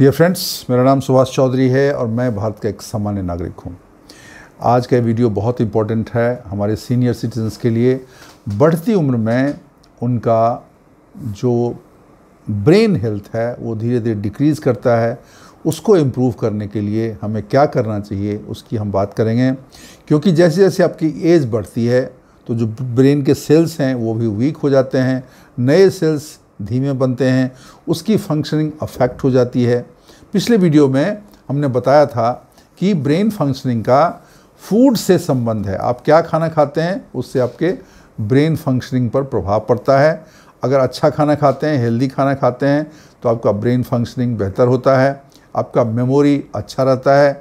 dear friends मेरा नाम सुभाष चौधरी है और मैं भारत का एक सामान्य नागरिक हूँ आज का वीडियो बहुत इम्पोर्टेंट है हमारे सीनियर सिटीजन्स के लिए बढ़ती उम्र में उनका जो ब्रेन हेल्थ है वो धीरे धीरे डिक्रीज़ करता है उसको इम्प्रूव करने के लिए हमें क्या करना चाहिए उसकी हम बात करेंगे क्योंकि जैसे जैसे आपकी एज बढ़ती है तो जो ब्रेन के सेल्स हैं वो भी वीक हो जाते हैं नए सेल्स धीमे बनते हैं उसकी फंक्शनिंग अफेक्ट हो जाती है पिछले वीडियो में हमने बताया था कि ब्रेन फंक्शनिंग का फूड से संबंध है आप क्या खाना खाते हैं उससे आपके ब्रेन फंक्शनिंग पर प्रभाव पड़ता है अगर अच्छा खाना खाते हैं हेल्दी खाना खाते हैं तो आपका ब्रेन फंक्शनिंग बेहतर होता है आपका मेमोरी अच्छा रहता है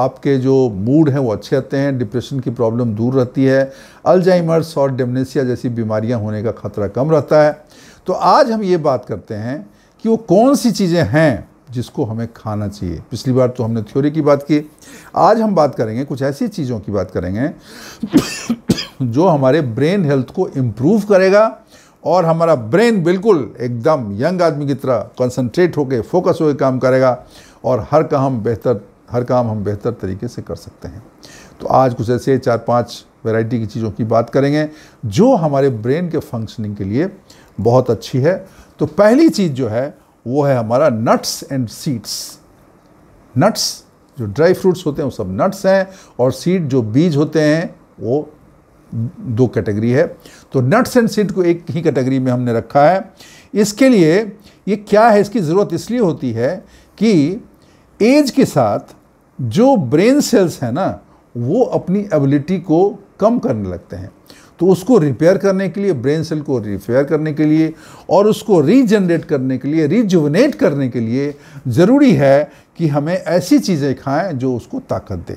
आपके जो मूड हैं वो अच्छे रहते हैं डिप्रेशन की प्रॉब्लम दूर रहती है अल्जाइमर्स और डेमनेसिया जैसी बीमारियां होने का खतरा कम रहता है तो आज हम ये बात करते हैं कि वो कौन सी चीज़ें हैं जिसको हमें खाना चाहिए पिछली बार तो हमने थ्योरी की बात की आज हम बात करेंगे कुछ ऐसी चीज़ों की बात करेंगे जो हमारे ब्रेन हेल्थ को इम्प्रूव करेगा और हमारा ब्रेन बिल्कुल एकदम यंग आदमी की तरह कंसंट्रेट होकर फोकस होकर काम करेगा और हर काम बेहतर हर काम हम बेहतर तरीके से कर सकते हैं तो आज कुछ ऐसे चार पांच वैरायटी की चीज़ों की बात करेंगे जो हमारे ब्रेन के फंक्शनिंग के लिए बहुत अच्छी है तो पहली चीज़ जो है वो है हमारा नट्स एंड सीड्स नट्स जो ड्राई फ्रूट्स होते हैं वो सब नट्स हैं और सीड जो बीज होते हैं वो दो कैटेगरी है तो नट्स एंड सीड को एक ही कैटेगरी में हमने रखा है इसके लिए ये क्या है इसकी ज़रूरत इसलिए होती है कि एज के साथ जो ब्रेन सेल्स हैं ना वो अपनी एबिलिटी को कम करने लगते हैं तो उसको रिपेयर करने के लिए ब्रेन सेल को रिपेयर करने के लिए और उसको रीजनरेट करने के लिए रिजुवनेट करने के लिए ज़रूरी है कि हमें ऐसी चीज़ें खाएं जो उसको ताकत दे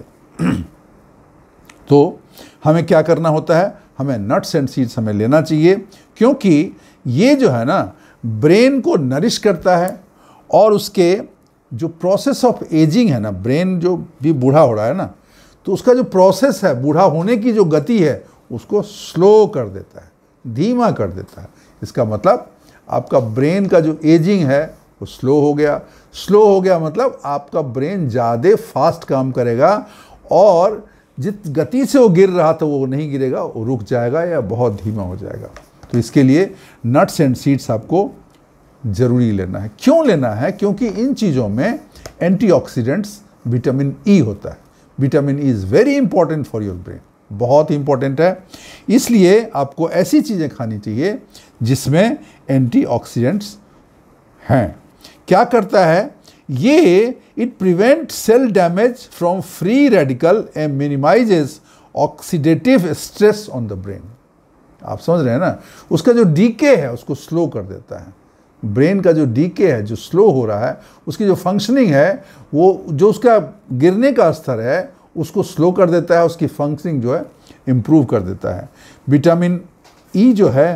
तो हमें क्या करना होता है हमें नट्स एंड सीड्स हमें लेना चाहिए क्योंकि ये जो है ना ब्रेन को नरिश करता है और उसके जो प्रोसेस ऑफ एजिंग है ना ब्रेन जो भी बूढ़ा हो रहा है ना तो उसका जो प्रोसेस है बूढ़ा होने की जो गति है उसको स्लो कर देता है धीमा कर देता है इसका मतलब आपका ब्रेन का जो एजिंग है वो स्लो हो गया स्लो हो गया मतलब आपका ब्रेन ज़्यादा फास्ट काम करेगा और जित गति से वो गिर रहा था वो नहीं गिरेगा वो रुक जाएगा या बहुत धीमा हो जाएगा तो इसके लिए नट्स एंड सीड्स आपको ज़रूरी लेना है क्यों लेना है क्योंकि इन चीज़ों में एंटीऑक्सीडेंट्स विटामिन ई होता है vitamin E is very important for your brain बहुत ही इंपॉर्टेंट है इसलिए आपको ऐसी चीज़ें खानी चाहिए जिसमें एंटीऑक्सीडेंट्स हैं क्या करता है ये it prevent cell damage from free radical and minimize oxidative stress on the brain आप समझ रहे हैं ना उसका जो डीके है उसको स्लो कर देता है ब्रेन का जो डीके है जो स्लो हो रहा है उसकी जो फंक्शनिंग है वो जो उसका गिरने का स्तर है उसको स्लो कर देता है उसकी फंक्शनिंग जो है इम्प्रूव कर देता है विटामिन ई e जो है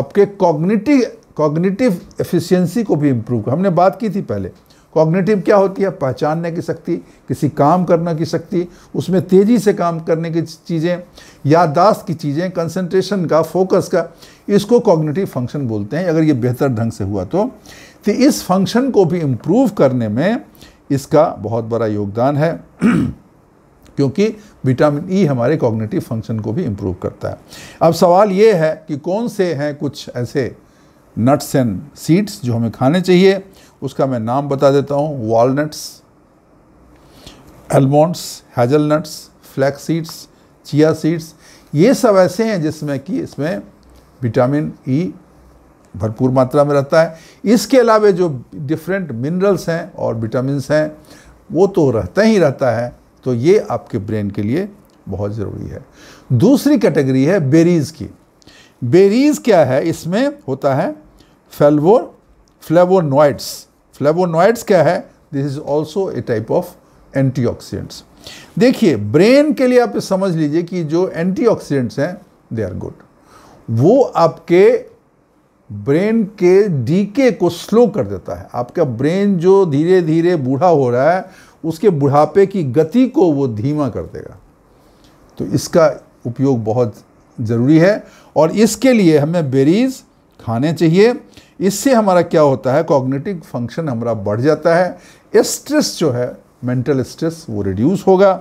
आपके कॉग्निटिव कॉग्निटिव एफिशिएंसी को भी इम्प्रूव हमने बात की थी पहले कॉग्निटिव क्या होती है पहचानने की शक्ति किसी काम करने की शक्ति उसमें तेज़ी से काम करने की चीज़ें याददाश्त की चीज़ें कंसंट्रेशन का फोकस का इसको कॉग्निटिव फंक्शन बोलते हैं अगर ये बेहतर ढंग से हुआ तो तो इस फंक्शन को भी इम्प्रूव करने में इसका बहुत बड़ा योगदान है क्योंकि विटामिन ई e हमारे कॉग्नेटिव फंक्शन को भी इम्प्रूव करता है अब सवाल ये है कि कौन से हैं कुछ ऐसे नट्स एंड सीड्स जो हमें खाने चाहिए उसका मैं नाम बता देता हूँ walnuts almonds nuts flax seeds chia seeds ये सब ऐसे हैं जिसमें कि इसमें विटामिन ई e भरपूर मात्रा में रहता है इसके अलावा जो डिफरेंट मिनरल्स हैं और विटामिन हैं वो तो रहता ही रहता है तो ये आपके ब्रेन के लिए बहुत ज़रूरी है दूसरी कैटेगरी है बेरीज़ की बेरीज़ क्या है इसमें होता है फेलवो फ्लेवोनोइड्स फ्लेवोनोइड्स क्या है this is also a type of antioxidants देखिए ब्रेन के लिए आप समझ लीजिए कि जो एंटीऑक्सीडेंट्स हैं दे आर गुड वो आपके ब्रेन के डीके को स्लो कर देता है आपका ब्रेन जो धीरे धीरे बूढ़ा हो रहा है उसके बुढ़ापे की गति को वो धीमा कर देगा तो इसका उपयोग बहुत ज़रूरी है और इसके लिए हमें बेरीज़ खाने चाहिए इससे हमारा क्या होता है कॉग्निटिव फंक्शन हमारा बढ़ जाता है स्ट्रेस जो है मेंटल स्ट्रेस वो रिड्यूस होगा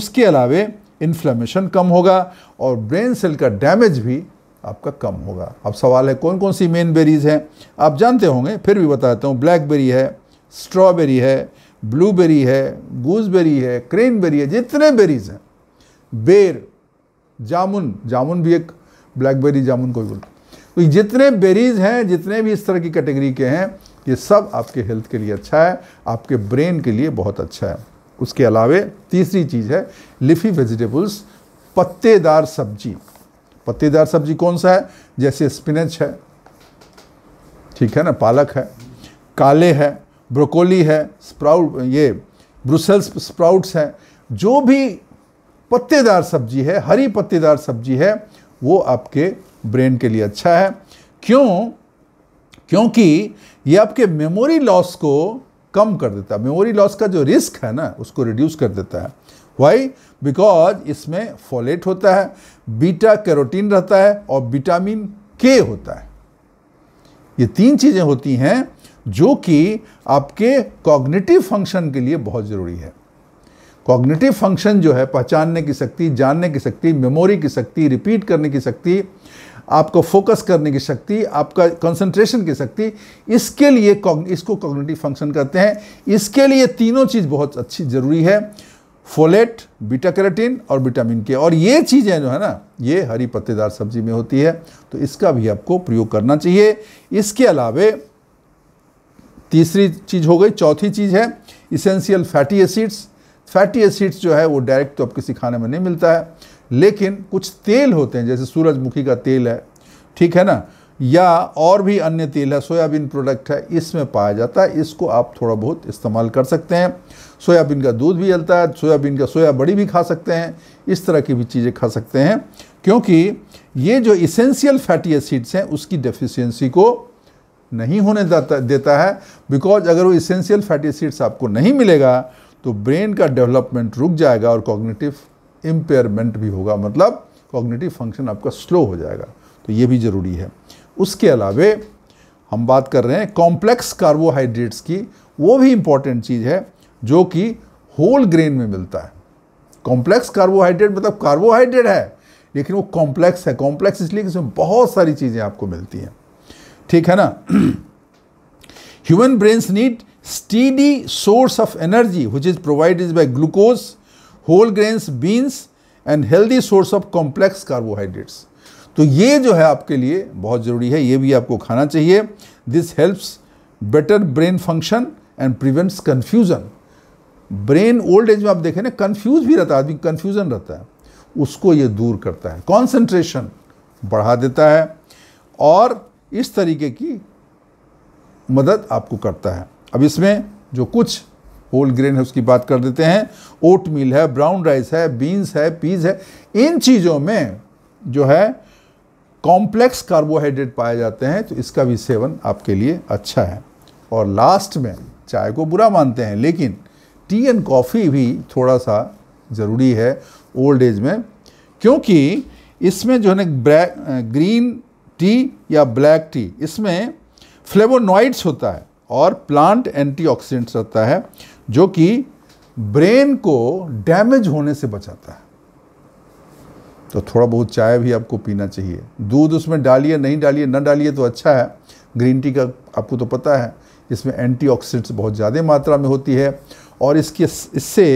उसके अलावे इन्फ्लेमेशन कम होगा और ब्रेन सेल का डैमेज भी आपका कम होगा अब सवाल है कौन कौन सी मेन बेरीज़ हैं आप जानते होंगे फिर भी बताता हूँ ब्लैकबेरी है स्ट्रॉबेरी है ब्लूबेरी है गूसबेरी है क्रेनबेरी है जितने बेरीज हैं बेर जामुन जामुन भी एक ब्लैकबेरी जामुन को भी बोलते तो जितने बेरीज हैं जितने भी इस तरह की कैटेगरी के हैं ये सब आपके हेल्थ के लिए अच्छा है आपके ब्रेन के लिए बहुत अच्छा है उसके अलावे तीसरी चीज़ है लिफी वेजिटेबल्स पत्तेदार सब्जी पत्तेदार सब्जी कौन सा है जैसे स्पिनच है ठीक है ना पालक है काले है ब्रोकोली है स्प्राउट ये ब्रुसेल्स स्प्राउट्स हैं जो भी पत्तेदार सब्जी है हरी पत्तेदार सब्जी है वो आपके ब्रेन के लिए अच्छा है क्यों क्योंकि ये आपके मेमोरी लॉस को कम कर देता है मेमोरी लॉस का जो रिस्क है ना उसको रिड्यूस कर देता है वाई बिकॉज इसमें फॉलेट होता है बीटा कैरोटीन रहता है और विटामिन के होता है ये तीन चीज़ें होती हैं जो कि आपके कॉग्निटिव फंक्शन के लिए बहुत ज़रूरी है कॉग्निटिव फंक्शन जो है पहचानने की शक्ति जानने की शक्ति मेमोरी की शक्ति रिपीट करने की शक्ति आपको फोकस करने की शक्ति आपका कंसंट्रेशन की शक्ति इसके लिए इसको कॉग्निटिव फंक्शन कहते हैं इसके लिए तीनों चीज़ बहुत अच्छी ज़रूरी है फोलेट बीटा कैरेटिन और विटामिन के और ये चीज़ें जो है ना ये हरी पत्तेदार सब्जी में होती है तो इसका भी आपको प्रयोग करना चाहिए इसके अलावे तीसरी चीज़ हो गई चौथी चीज़ है essential fatty acids fatty acids जो है वो डायरेक्ट तो आपके सिखाने में नहीं मिलता है लेकिन कुछ तेल होते हैं जैसे सूरजमुखी का तेल है ठीक है ना या और भी अन्य तेल है सोयाबीन प्रोडक्ट है इसमें पाया जाता है इसको आप थोड़ा बहुत इस्तेमाल कर सकते हैं सोयाबीन का दूध भी जलता है सोयाबीन का सोया बड़ी भी खा सकते हैं इस तरह की भी चीज़ें खा सकते हैं क्योंकि ये जो इसेंशियल फैटी एसिड्स हैं उसकी डेफिशिएंसी को नहीं होने देता है बिकॉज अगर वो इसेंशियल फैटी एसिड्स आपको नहीं मिलेगा तो ब्रेन का डेवलपमेंट रुक जाएगा और कॉग्निटिव इम्पेयरमेंट भी होगा मतलब कॉग्निटिव फंक्शन आपका स्लो हो जाएगा तो ये भी ज़रूरी है उसके अलावे हम बात कर रहे हैं कॉम्प्लेक्स कार्बोहाइड्रेट्स की वो भी इम्पॉर्टेंट चीज़ है जो कि होल ग्रेन में मिलता है कॉम्प्लेक्स कार्बोहाइड्रेट मतलब कार्बोहाइड्रेट है लेकिन वो कॉम्प्लेक्स है कॉम्प्लेक्स इसलिए कि उसमें बहुत सारी चीज़ें आपको मिलती हैं ठीक है ना human brains need steady source of energy which is provided by glucose whole grains beans and healthy source of complex carbohydrates तो ये जो है आपके लिए बहुत ज़रूरी है ये भी आपको खाना चाहिए this helps better brain function and prevents confusion brain old age में आप देखें ना कन्फ्यूज भी रहता है आदमी कन्फ्यूज़न रहता है उसको ये दूर करता है कॉन्सेंट्रेशन बढ़ा देता है और इस तरीके की मदद आपको करता है अब इसमें जो कुछ होल ग्रेन है उसकी बात कर देते हैं ओट मील है ब्राउन राइस है बीन्स है पीज है इन चीज़ों में जो है कॉम्प्लेक्स कार्बोहाइड्रेट पाए जाते हैं तो इसका भी सेवन आपके लिए अच्छा है और लास्ट में चाय को बुरा मानते हैं लेकिन टी एंड कॉफ़ी भी थोड़ा सा ज़रूरी है ओल्ड एज में क्योंकि इसमें जो है ग्रीन टी या ब्लैक टी इसमें फ्लेवोनॉइड्स होता है और प्लांट एंटीऑक्सीडेंट्स होता है जो कि ब्रेन को डैमेज होने से बचाता है तो थोड़ा बहुत चाय भी आपको पीना चाहिए दूध उसमें डालिए नहीं डालिए ना डालिए तो अच्छा है ग्रीन टी का आपको तो पता है इसमें एंटीऑक्सीडेंट्स बहुत ज़्यादा मात्रा में होती है और इसके इससे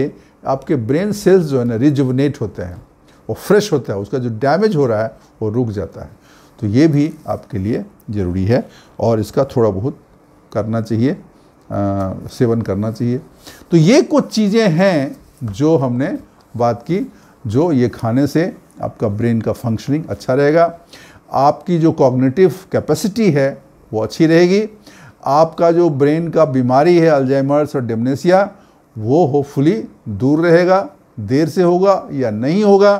आपके ब्रेन सेल्स जो है ना रिजुवनेट होते हैं वो फ्रेश होता है उसका जो डैमेज हो रहा है वो रुक जाता है तो ये भी आपके लिए ज़रूरी है और इसका थोड़ा बहुत करना चाहिए आ, सेवन करना चाहिए तो ये कुछ चीज़ें हैं जो हमने बात की जो ये खाने से आपका ब्रेन का फंक्शनिंग अच्छा रहेगा आपकी जो कॉग्निटिव कैपेसिटी है वो अच्छी रहेगी आपका जो ब्रेन का बीमारी है अल्जाइमर्स और डिमनेसिया वो होपफुली दूर रहेगा देर से होगा या नहीं होगा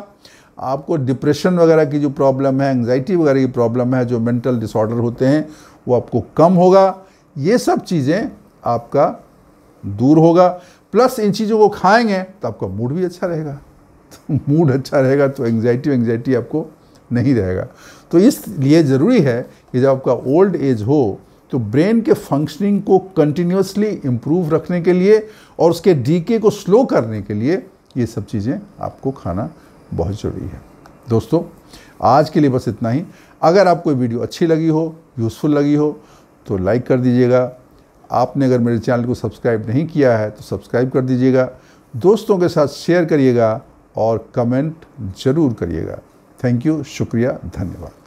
आपको डिप्रेशन वगैरह की जो प्रॉब्लम है एंग्जाइटी वगैरह की प्रॉब्लम है जो मेंटल डिसऑर्डर होते हैं वो आपको कम होगा ये सब चीज़ें आपका दूर होगा प्लस इन चीज़ों को खाएंगे तो आपका मूड भी अच्छा रहेगा तो मूड अच्छा रहेगा तो एंग्जाइटी एंगजाइटी आपको नहीं रहेगा तो इसलिए ज़रूरी है कि जब आपका ओल्ड एज हो तो ब्रेन के फंक्शनिंग को कंटिन्यूसली इम्प्रूव रखने के लिए और उसके डीके को स्लो करने के लिए ये सब चीज़ें आपको खाना बहुत ज़रूरी है दोस्तों आज के लिए बस इतना ही अगर आपको वीडियो अच्छी लगी हो यूज़फुल लगी हो तो लाइक कर दीजिएगा आपने अगर मेरे चैनल को सब्सक्राइब नहीं किया है तो सब्सक्राइब कर दीजिएगा दोस्तों के साथ शेयर करिएगा और कमेंट ज़रूर करिएगा थैंक यू शुक्रिया धन्यवाद